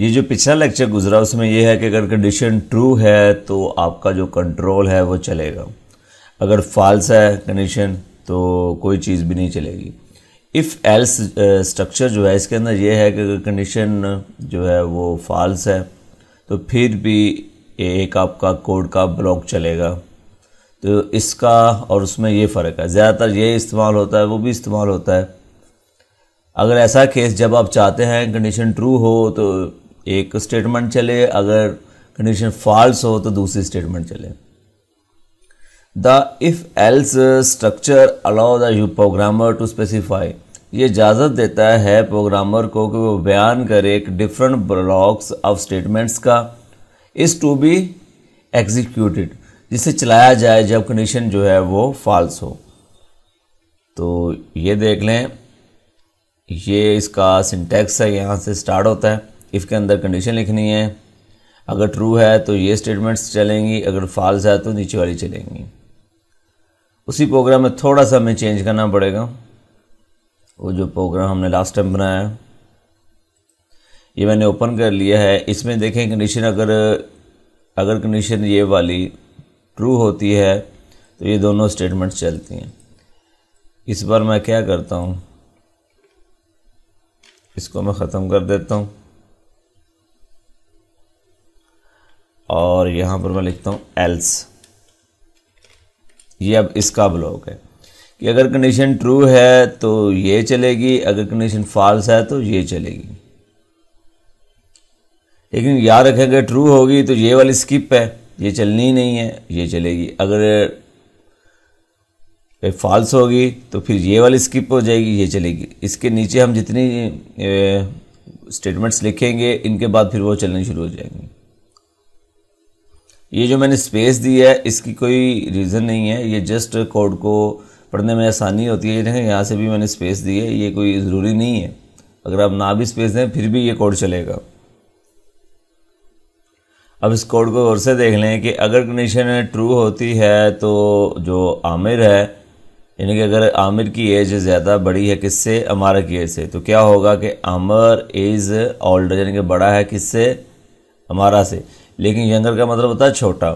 ये जो पिछला लेक्चर गुजरा उसमें यह है कि अगर कंडीशन ट्रू है तो आपका जो कंट्रोल है वो चलेगा अगर फाल्स है कंडीशन तो कोई चीज़ भी नहीं चलेगी इफ़ एल्स स्ट्रक्चर जो है इसके अंदर यह है कि अगर कंडीशन जो है वो फाल्स है तो फिर भी एक आपका कोड का ब्लॉक चलेगा तो इसका और उसमें ये फ़र्क है ज़्यादातर ये इस्तेमाल होता है वो भी इस्तेमाल होता है अगर ऐसा केस जब आप चाहते हैं कंडीशन ट्रू हो तो एक स्टेटमेंट चले अगर कंडीशन फॉल्स हो तो दूसरी स्टेटमेंट चले the if else structure allow the programmer to specify ये इजाज़त देता है प्रोग्रामर को कि वो बयान करे एक डिफरेंट ब्लॉक्स ऑफ स्टेटमेंट्स का इस टू बी एग्जीक्यूटेड जिसे चलाया जाए जब कंडीशन जो है वो फॉल्स हो तो ये देख लें ये इसका सिंटेक्स है यहाँ से स्टार्ट होता है इफ़ के अंदर कंडीशन लिखनी है अगर ट्रू है तो ये स्टेटमेंट्स चलेंगी अगर फॉल्स है तो नीचे वाली चलेंगी उसी प्रोग्राम में थोड़ा सा हमें चेंज करना पड़ेगा वो जो प्रोग्राम हमने लास्ट टाइम बनाया ये मैंने ओपन कर लिया है इसमें देखें कंडीशन अगर अगर कंडीशन ये वाली ट्रू होती है तो ये दोनों स्टेटमेंट्स चलती हैं इस बार मैं क्या करता हूँ इसको मैं ख़त्म कर देता हूँ और यहाँ पर मैं लिखता हूँ एल्स ये अब इसका ब्लॉक है कि अगर कंडीशन ट्रू है तो ये चलेगी अगर कंडीशन फॉल्स है तो ये चलेगी लेकिन याद रखें अगर ट्रू होगी तो ये वाली स्किप है ये चलनी ही नहीं है ये चलेगी अगर फॉल्स होगी तो फिर ये वाली स्किप हो जाएगी ये चलेगी इसके नीचे हम जितनी स्टेटमेंट्स लिखेंगे इनके बाद फिर वो चलनी शुरू हो जाएंगी ये जो मैंने स्पेस दी है इसकी कोई रीज़न नहीं है ये जस्ट कोड को पढ़ने में आसानी होती है देखें यहाँ से भी मैंने स्पेस दी है ये कोई ज़रूरी नहीं है अगर आप ना भी स्पेस दें फिर भी ये कोड चलेगा अब इस कोड को और से देख लें कि अगर कंडीशन ट्रू होती है तो जो आमिर है यानी कि अगर आमिर की एज ज़्यादा बड़ी है किससे अमारा की एज से तो क्या होगा कि आमर एज ओल्ड यानी कि बड़ा है किससे हमारा से लेकिन यंगर का मतलब होता है छोटा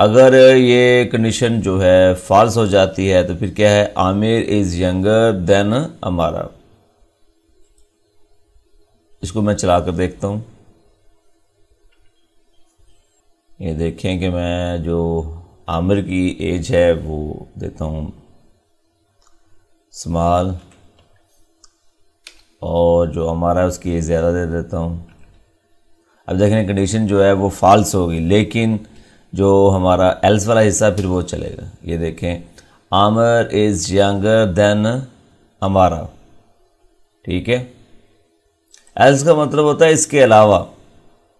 अगर ये कंडीशन जो है फॉल्स हो जाती है तो फिर क्या है आमिर इज़ यंगर देन हमारा इसको मैं चला कर देखता हूं ये देखें कि मैं जो आमिर की एज है वो देता हूं स्मॉल और जो हमारा उसकी एज ज़्यादा दे देता हूं अब देखें कंडीशन जो है वो फॉल्स होगी लेकिन जो हमारा एल्स वाला हिस्सा फिर वो चलेगा ये देखें आमर इज़ यंगर देन हमारा ठीक है एल्स का मतलब होता है इसके अलावा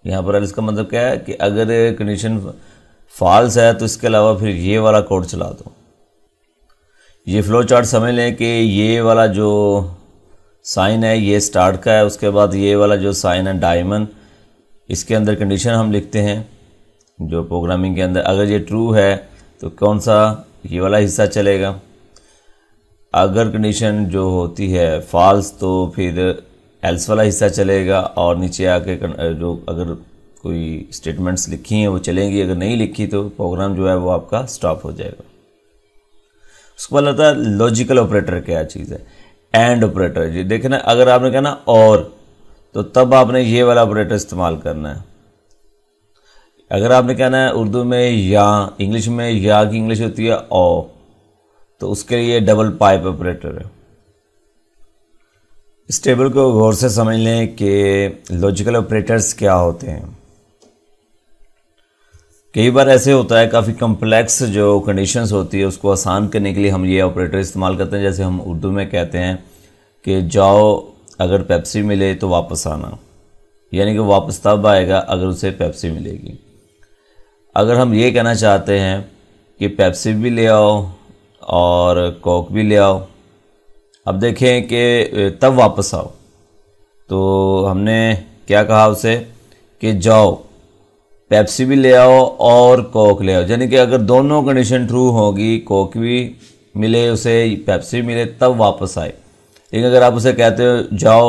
यहाँ पर एल्स का मतलब क्या है कि अगर कंडीशन फॉल्स है तो इसके अलावा फिर ये वाला कोड चला दो ये फ्लो चार्ट समझ लें कि ये वाला जो साइन है ये स्टार्ट का है उसके बाद ये वाला जो साइन है डायमंड इसके अंदर कंडीशन हम लिखते हैं जो प्रोग्रामिंग के अंदर अगर ये ट्रू है तो कौन सा ये वाला हिस्सा चलेगा अगर कंडीशन जो होती है फॉल्स तो फिर एल्स वाला हिस्सा चलेगा और नीचे आके जो अगर कोई स्टेटमेंट्स लिखी हैं वो चलेंगी अगर नहीं लिखी तो प्रोग्राम जो है वो आपका स्टॉप हो जाएगा उसके बाद आता है लॉजिकल ऑपरेटर क्या चीज़ है एंड ऑपरेटर जी देखे ना अगर आपने कहा ना और तो तब आपने ये वाला ऑपरेटर इस्तेमाल करना है अगर आपने कहना है उर्दू में या इंग्लिश में या की इंग्लिश होती है ओ तो उसके लिए डबल पाइप ऑपरेटर है इस टेबल को गौर से समझ लें कि लॉजिकल ऑपरेटर्स क्या होते हैं कई बार ऐसे होता है काफ़ी कम्प्लेक्स जो कंडीशंस होती है उसको आसान करने के लिए हम ये ऑपरेटर इस्तेमाल करते हैं जैसे हम उर्दू में कहते हैं कि जाओ अगर पेप्सी मिले तो वापस आना यानी कि वापस तब आएगा अगर उसे पेप्सी मिलेगी अगर हम ये कहना चाहते हैं कि पेप्सी भी ले आओ और कोक भी ले आओ अब देखें कि तब वापस आओ तो हमने क्या कहा उसे कि जाओ पेप्सी भी ले आओ और कोक ले आओ यानी कि अगर दोनों कंडीशन ट्रू होगी कोक भी मिले उसे पेप्सी मिले तब वापस आए लेकिन अगर आप उसे कहते हो जाओ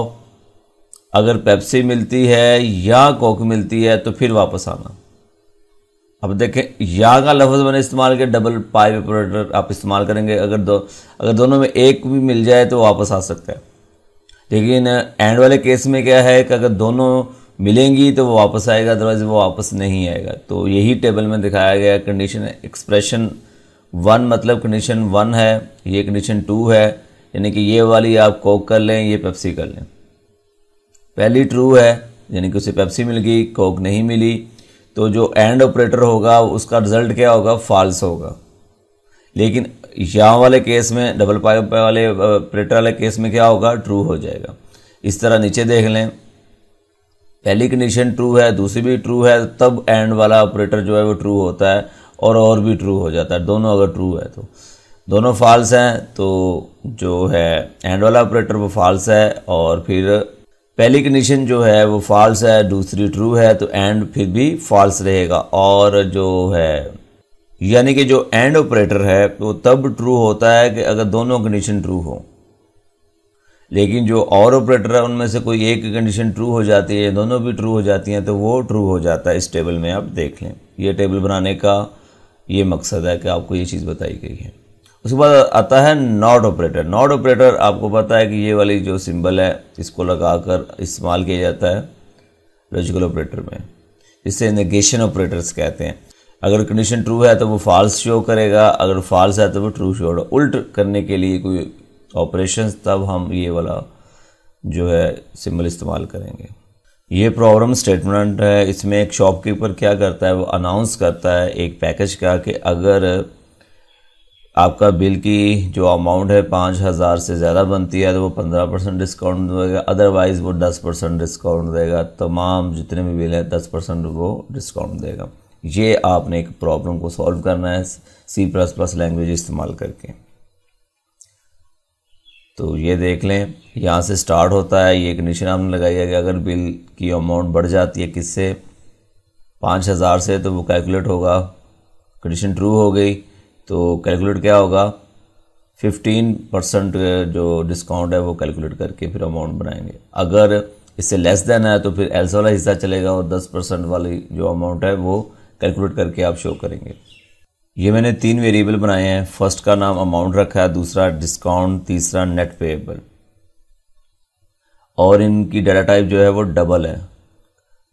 अगर पेप्सी मिलती है या कोक मिलती है तो फिर वापस आना अब देखें या का लफ्ज़ मैंने इस्तेमाल किया डबल पाइप ऑपरेटर आप इस्तेमाल करेंगे अगर दो अगर दोनों में एक भी मिल जाए तो वापस आ सकता है लेकिन एंड वाले केस में क्या है कि अगर दोनों मिलेंगी तो वो वापस आएगा अदरवाइज़ वो वापस नहीं आएगा तो यही टेबल में दिखाया गया कंडीशन एक्सप्रेशन वन मतलब कंडीशन वन है ये कंडीशन टू है यानी कि ये वाली आप कोक कर लें ये पेप्सी कर लें पहली ट्रू है यानी कि उसे पेप्सी मिल गई कोक नहीं मिली तो जो एंड ऑपरेटर होगा उसका रिजल्ट क्या होगा फॉल्स होगा लेकिन यहाँ वाले केस में डबल पाइप वाले ऑपरेटर वाले केस में क्या होगा ट्रू हो जाएगा इस तरह नीचे देख लें पहली कंडीशन ट्रू है दूसरी भी ट्रू है तब एंड वाला ऑपरेटर जो है वो ट्रू होता है और और भी ट्रू हो जाता है दोनों अगर ट्रू है तो दोनों फॉल्स हैं तो जो है एंड वाला ऑपरेटर वो फॉल्स है और फिर पहली कंडीशन जो है वो फॉल्स है दूसरी ट्रू है तो एंड फिर भी फॉल्स रहेगा और जो है यानी कि जो एंड ऑपरेटर है वो तब ट्रू होता है कि अगर दोनों कंडीशन ट्रू हो लेकिन जो और ऑपरेटर है उनमें से कोई एक कंडीशन ट्रू हो जाती है दोनों भी ट्रू हो जाती हैं तो वो ट्रू हो जाता है इस टेबल में आप देख लें ये टेबल बनाने का ये मकसद है कि आपको ये चीज़ बताई गई है उसके बाद आता है नॉट ऑपरेटर नॉट ऑपरेटर आपको पता है कि ये वाली जो सिंबल है इसको लगाकर इस्तेमाल किया जाता है लॉजिकल ऑपरेटर में इसे नेगेशन ऑपरेटर्स कहते हैं अगर कंडीशन ट्रू है तो वो फॉल्स शो करेगा अगर फॉल्स है तो वो ट्रू शो होगा उल्ट करने के लिए कोई ऑपरेशन तब हम ये वाला जो है सिंबल इस्तेमाल करेंगे ये प्रॉब्लम स्टेटमेंट है इसमें एक शॉपकीपर क्या करता है वो अनाउंस करता है एक पैकेज का कि अगर आपका बिल की जो अमाउंट है पाँच हज़ार से ज़्यादा बनती है तो वो पंद्रह परसेंट डिस्काउंट देगा अदरवाइज़ वो दस परसेंट डिस्काउंट देगा तमाम जितने भी बिल हैं दस परसेंट वो डिस्काउंट देगा ये आपने एक प्रॉब्लम को सॉल्व करना है सी प्लस प्लस लैंग्वेज इस्तेमाल करके तो ये देख लें यहाँ से स्टार्ट होता है ये कंडीशन आपने लगाई है कि अगर बिल की अमाउंट बढ़ जाती है किससे पाँच हज़ार से तो वो कैलकुलेट होगा कंडीशन ट्रू हो गई तो कैलकुलेट क्या होगा फिफ्टीन परसेंट जो डिस्काउंट है वो कैलकुलेट करके फिर अमाउंट बनाएंगे अगर इससे लेस देन है तो फिर एल्स वाला हिस्सा चलेगा और दस परसेंट वाली जो अमाउंट है वो कैलकुलेट करके आप शो करेंगे ये मैंने तीन वेरिएबल बनाए हैं फर्स्ट का नाम अमाउंट रखा है दूसरा डिस्काउंट तीसरा नेट पेएबल और इनकी डाटा टाइप जो है वो डबल है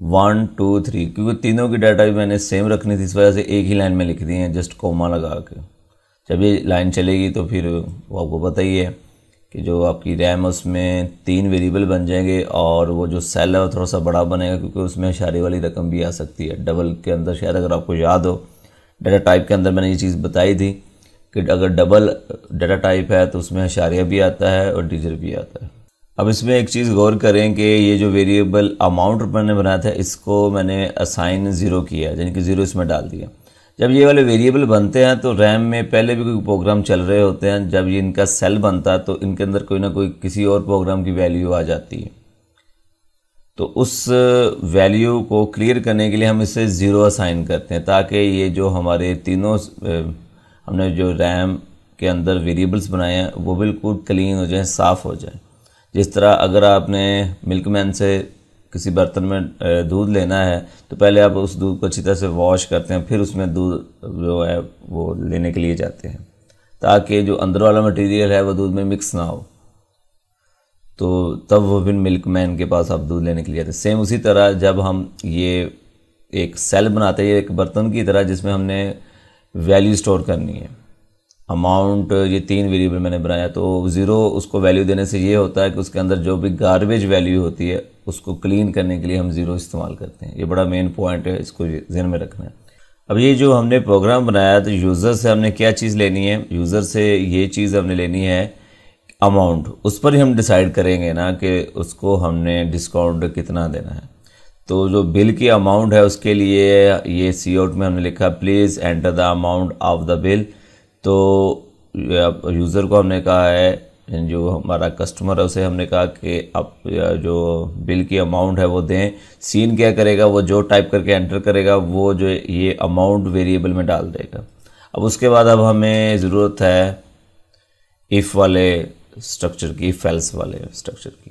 वन टू थ्री क्योंकि तीनों की डाटा भी मैंने सेम रखनी थी इस वजह से एक ही लाइन में लिख दी है जस्ट कोमा लगा के जब ये लाइन चलेगी तो फिर वो आपको पता ही है कि जो आपकी रैम उसमें तीन वेरिएबल बन जाएंगे और वो जो सेल है वो थोड़ा सा बड़ा बनेगा क्योंकि उसमें इशारे वाली रकम भी आ सकती है डबल के अंदर शायद अगर आपको याद हो डाटा टाइप के अंदर मैंने ये चीज़ बताई थी कि अगर डबल डाटा टाइप है तो उसमें इशारिया भी आता है और डीजर भी आता है अब इसमें एक चीज़ गौर करें कि ये जो वेरिएबल अमाउंट मैंने बनाया था इसको मैंने असाइन ज़ीरो किया यानी कि ज़ीरो इसमें डाल दिया जब ये वाले वेरिएबल बनते हैं तो रैम में पहले भी कोई प्रोग्राम चल रहे होते हैं जब ये इनका सेल बनता है तो इनके अंदर कोई ना कोई किसी और प्रोग्राम की वैल्यू आ जाती है तो उस वैल्यू uh, को क्लियर करने के लिए हम इसे ज़ीरो असाइन करते हैं ताकि ये जो हमारे तीनों uh, हमने जो रैम के अंदर वेरिएबल्स बनाए हैं वो बिल्कुल क्लीन हो जाए साफ़ हो जाए जिस तरह अगर आपने मिल्क मैन से किसी बर्तन में दूध लेना है तो पहले आप उस दूध को अच्छी तरह से वॉश करते हैं फिर उसमें दूध जो है वो लेने के लिए जाते हैं ताकि जो अंदर वाला मटेरियल है वो दूध में मिक्स ना हो तो तब वो फिर मिल्क मैन के पास आप दूध लेने के लिए जाते हैं सेम उसी तरह जब हम ये एक सेल बनाते हैं एक बर्तन की तरह जिसमें हमने वैल्यू स्टोर करनी है अमाउंट ये तीन वेरिएबल मैंने बनाया तो ज़ीरो उसको वैल्यू देने से ये होता है कि उसके अंदर जो भी गार्बेज वैल्यू होती है उसको क्लीन करने के लिए हम ज़ीरो इस्तेमाल करते हैं ये बड़ा मेन पॉइंट है इसको जहन में रखना है अब ये जो हमने प्रोग्राम बनाया तो यूज़र से हमने क्या चीज़ लेनी है यूज़र से ये चीज़ हमने लेनी है अमाउंट उस पर ही हम डिसाइड करेंगे ना कि उसको हमने डिस्काउंट कितना देना है तो जो बिल की अमाउंट है उसके लिए ये सी आउट में हमने लिखा please enter the amount of the bill तो यूज़र को हमने कहा है जो हमारा कस्टमर है उसे हमने कहा कि आप जो बिल की अमाउंट है वो दें सीन क्या करेगा वो जो टाइप करके एंटर करेगा वो जो ये अमाउंट वेरिएबल में डाल देगा अब उसके बाद अब हमें ज़रूरत है इफ़ वाले स्ट्रक्चर की फेल्स वाले स्ट्रक्चर की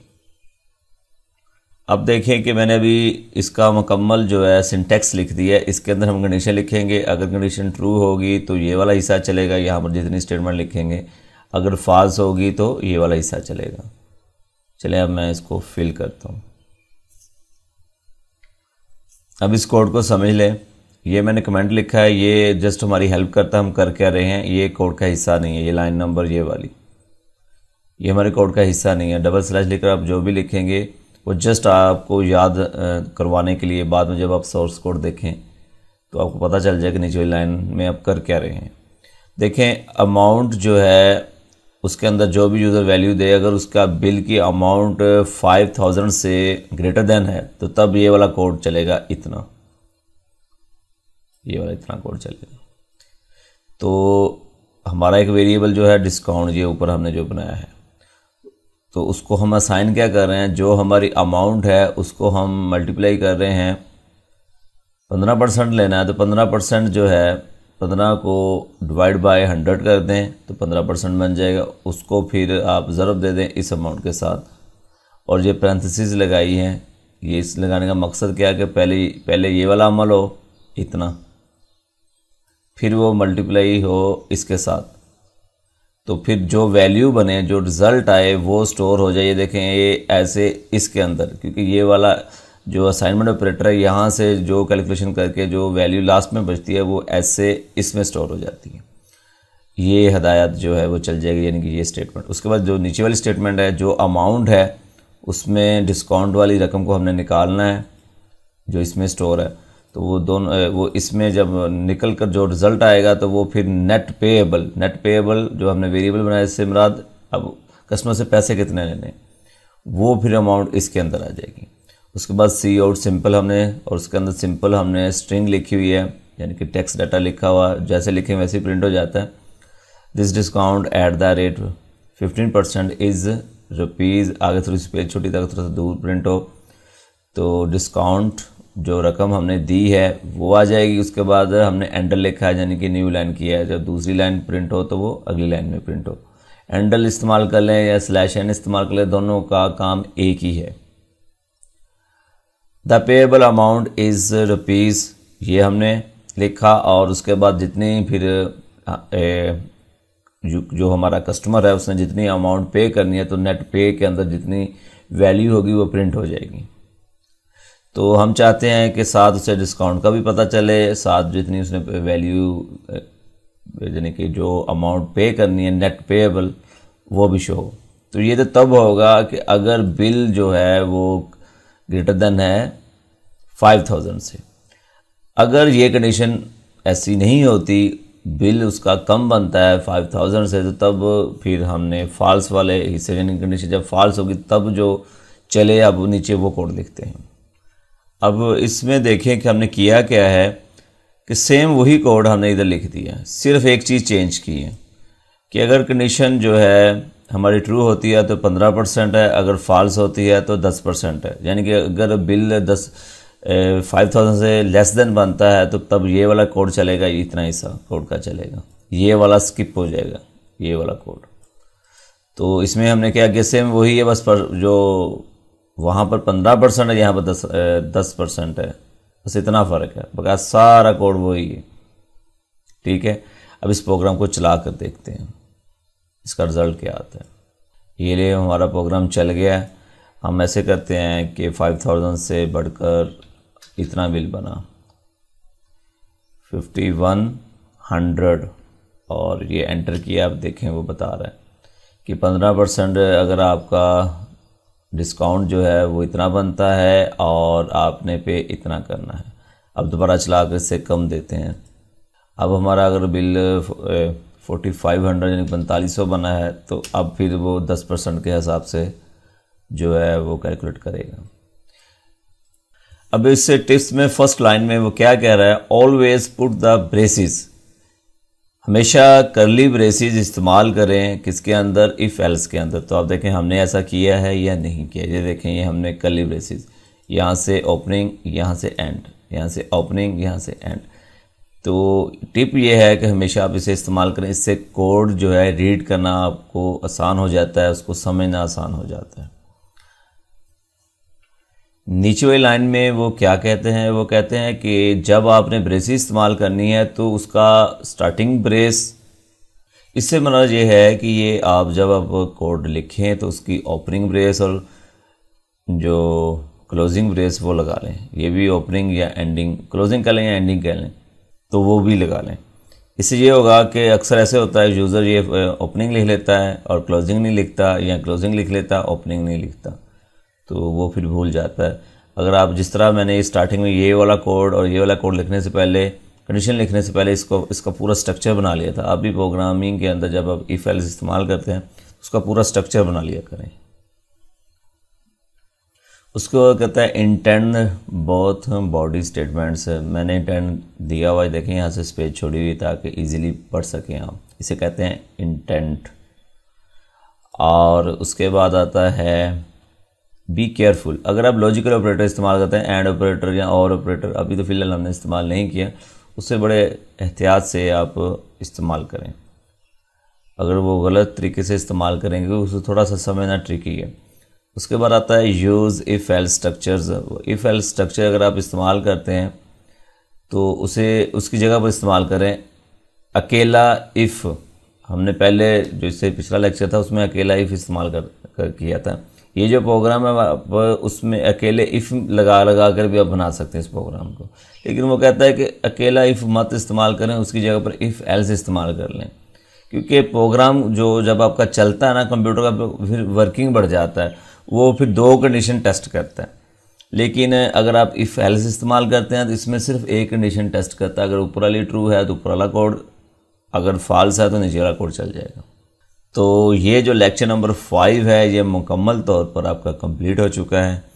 अब देखें कि मैंने अभी इसका मुकम्मल जो है सिंटेक्स लिख दिया है इसके अंदर हम कंडीशन लिखेंगे अगर कंडीशन ट्रू होगी तो ये वाला हिस्सा चलेगा यहाँ पर जितनी स्टेटमेंट लिखेंगे अगर फाल्स होगी तो ये वाला हिस्सा चलेगा चले अब मैं इसको फिल करता हूँ अब इस कोड को समझ लें ये मैंने कमेंट लिखा है ये जस्ट हमारी हेल्प करता हम कर क्या रहे हैं ये कोड का हिस्सा नहीं है ये लाइन नंबर ये वाली ये हमारे कोड का हिस्सा नहीं है डबल स्लैश लिखकर आप जो भी लिखेंगे वो जस्ट आपको याद करवाने के लिए बाद में जब आप सोर्स कोड देखें तो आपको पता चल जाए कि निचले लाइन में आप कर क्या रहे हैं देखें अमाउंट जो है उसके अंदर जो भी यूज़र वैल्यू दे अगर उसका बिल की अमाउंट फाइव थाउजेंड से ग्रेटर देन है तो तब ये वाला कोड चलेगा इतना ये वाला इतना कोड चलेगा तो हमारा एक वेरिएबल जो है डिस्काउंट ये ऊपर हमने जो बनाया है तो उसको हम असाइन क्या कर रहे हैं जो हमारी अमाउंट है उसको हम मल्टीप्लाई कर रहे हैं पंद्रह परसेंट लेना है तो पंद्रह परसेंट जो है पंद्रह को डिवाइड बाय हंड्रेड कर दें तो पंद्रह परसेंट बन जाएगा उसको फिर आप ज़रब दे दें इस अमाउंट के साथ और ये पैंथसिस लगाई हैं ये इस लगाने का मकसद क्या है कि पहले पहले ये वाला अमल हो इतना फिर वो मल्टीप्लाई हो इसके साथ तो फिर जो वैल्यू बने जो रिज़ल्ट आए वो स्टोर हो जाए ये देखें ये ऐसे इसके अंदर क्योंकि ये वाला जो असाइनमेंट ऑपरेटर है यहाँ से जो कैलकुलेशन करके जो वैल्यू लास्ट में बचती है वो ऐसे इसमें स्टोर हो जाती है ये हदायत जो है वो चल जाएगी यानी कि ये स्टेटमेंट उसके बाद जो नीचे वाली स्टेटमेंट है जो अमाउंट है उसमें डिस्काउंट वाली रकम को हमने निकालना है जो इसमें स्टोर है तो वो दोनों वो इसमें जब निकल कर जो रिज़ल्ट आएगा तो वो फिर नेट पेएबल नेट पेएबल जो हमने वेरिएबल बनाया इससे मुराद अब कस्टमर से पैसे कितने लेने वो फिर अमाउंट इसके अंदर आ जाएगी उसके बाद सी आउट सिंपल हमने और उसके अंदर सिंपल हमने स्ट्रिंग लिखी हुई है यानी कि टैक्स डाटा लिखा हुआ जैसे लिखे वैसे ही प्रिंट हो जाता है this discount at the rate fifteen percent is rupees आगे थोड़ी सी पेज छोटी तक थोड़ा सा दूर प्रिंट हो तो डिस्काउंट जो रकम हमने दी है वो आ जाएगी उसके बाद हमने एंडल लिखा है यानी कि न्यू लाइन किया है जब दूसरी लाइन प्रिंट हो तो वो अगली लाइन में प्रिंट हो एंडल इस्तेमाल कर लें या स्लैश एन इस्तेमाल कर लें दोनों का काम एक ही है the payable amount is rupees ये हमने लिखा और उसके बाद जितनी फिर ए, जो हमारा कस्टमर है उसने जितनी अमाउंट पे करनी है तो नेट पे के अंदर जितनी वैल्यू होगी वो प्रिंट हो जाएगी तो हम चाहते हैं कि साथ उसे डिस्काउंट का भी पता चले साथ जितनी उसने वैल्यू यानी कि जो अमाउंट पे करनी है नेट पेएबल वो भी शो हो तो ये तो तब होगा कि अगर बिल जो है वो ग्रेटर देन है फाइव थाउजेंड से अगर ये कंडीशन ऐसी नहीं होती बिल उसका कम बनता है फाइव थाउजेंड से तो तब फिर हमने फॉल्स वाले हिस्से कंडीशन जब फॉल्स होगी तब जो चले अब नीचे वो कोड लिखते हैं अब इसमें देखें कि हमने किया क्या है कि सेम वही कोड हमने इधर लिख दिया सिर्फ एक चीज़ चेंज की है कि अगर कंडीशन जो है हमारी ट्रू होती है तो पंद्रह परसेंट है अगर फॉल्स होती है तो दस परसेंट है यानी कि अगर बिल दस फाइव थाउजेंड से लेस देन बनता है तो तब ये वाला कोड चलेगा इतना ही सा कोड का चलेगा ये वाला स्किप हो जाएगा ये वाला कोड तो इसमें हमने क्या कि सेम वही है बस पर जो वहाँ पर पंद्रह परसेंट है यहाँ पर दस दस परसेंट है बस इतना फ़र्क है बका सारा कोड वही है ठीक है अब इस प्रोग्राम को चला कर देखते हैं इसका रिज़ल्ट क्या आता है ये लिए हमारा प्रोग्राम चल गया है हम ऐसे करते हैं कि फाइव थाउजेंड से बढ़कर इतना बिल बना फिफ्टी वन हंड्रेड और ये एंटर किया आप देखें वो बता रहा है कि पंद्रह परसेंट अगर आपका डिस्काउंट जो है वो इतना बनता है और आपने पे इतना करना है अब दोबारा चला कर इससे कम देते हैं अब हमारा अगर बिल फोर्टी फाइव हंड्रेड यानी पैंतालीस सौ बना है तो अब फिर वो दस परसेंट के हिसाब से जो है वो कैलकुलेट करेगा अब इससे टिप्स में फर्स्ट लाइन में वो क्या कह रहा है ऑलवेज पुट द ब्रेसिस हमेशा करली ब्रेसिस इस्तेमाल करें किसके अंदर इफ़ एल्स के अंदर तो आप देखें हमने ऐसा किया है या नहीं किया ये देखें ये हमने करली ब्रेसिस यहाँ से ओपनिंग यहाँ से एंड यहाँ से ओपनिंग यहाँ से एंड तो टिप ये है कि हमेशा आप इसे इस्तेमाल करें इससे कोड जो है रीड करना आपको आसान हो जाता है उसको समझना आसान हो जाता है नीचे वाली लाइन में वो क्या कहते हैं वो कहते हैं कि जब आपने ब्रेस इस्तेमाल करनी है तो उसका स्टार्टिंग ब्रेस इससे मना ये है कि ये आप जब आप कोड लिखें तो उसकी ओपनिंग ब्रेस और जो क्लोजिंग ब्रेस वो लगा लें ये भी ओपनिंग या एंडिंग क्लोजिंग कह लें या एंडिंग कह लें तो वो भी लगा लें इससे ये होगा कि अक्सर ऐसे होता है यूज़र ये ओपनिंग लिख लेता है और क्लोजिंग नहीं लिखता या क्लोजिंग लिख लेता ओपनिंग नहीं लिखता तो वो फिर भूल जाता है अगर आप जिस तरह मैंने स्टार्टिंग में ये वाला कोड और ये वाला कोड लिखने से पहले कंडीशन लिखने से पहले इसको इसका पूरा स्ट्रक्चर बना लिया था आप भी प्रोग्रामिंग के अंदर जब आप ई एल्स इस्तेमाल करते हैं तो उसका पूरा स्ट्रक्चर बना लिया करें उसको कहता है इंटेंड बहुत बॉडी स्टेटमेंट्स मैंने इंटेंड दिया हुआ है देखें यहाँ से स्पेज छोड़ी हुई ताकि इजीली पढ़ सकें आप इसे कहते हैं इंटेंट और उसके बाद आता है बी केयरफुल अगर आप लॉजिकल ऑपरेटर इस्तेमाल करते हैं एंड ऑपरेटर या और ऑपरेटर अभी तो फ़िलहाल हमने इस्तेमाल नहीं किया उससे बड़े एहतियात से आप इस्तेमाल करें अगर वो गलत तरीके से इस्तेमाल करेंगे उसे थोड़ा सा समझना ट्रिकी है उसके बाद आता है use if else structure if else structure अगर आप इस्तेमाल करते हैं तो उसे उसकी जगह पर इस्तेमाल करें अकेला इफ़ हमने पहले जो इससे पिछला लेक्चर था उसमें अकेला इफ़ इस्तेमाल कर, कर किया था ये जो प्रोग्राम है आप उसमें अकेले इफ़ लगा लगा कर भी आप बना सकते हैं इस प्रोग्राम को लेकिन वो कहता है कि अकेला इफ़ मत इस्तेमाल करें उसकी जगह पर इफ़ एल्स इस्तेमाल कर लें क्योंकि प्रोग्राम जो जब आपका चलता है ना कंप्यूटर का फिर वर्किंग बढ़ जाता है वो फिर दो कंडीशन टेस्ट करता है लेकिन अगर आप इफ़ एल्स इस्तेमाल करते हैं तो इसमें सिर्फ एक कंडीशन टेस्ट करता है अगर ऊपर वाली ट्रू है तो ऊपर वाला कोड अगर फॉल्स है तो नीचे वाला कोड चल जाएगा तो ये जो लेक्चर नंबर फाइव है ये मुकम्मल तौर पर आपका कंप्लीट हो चुका है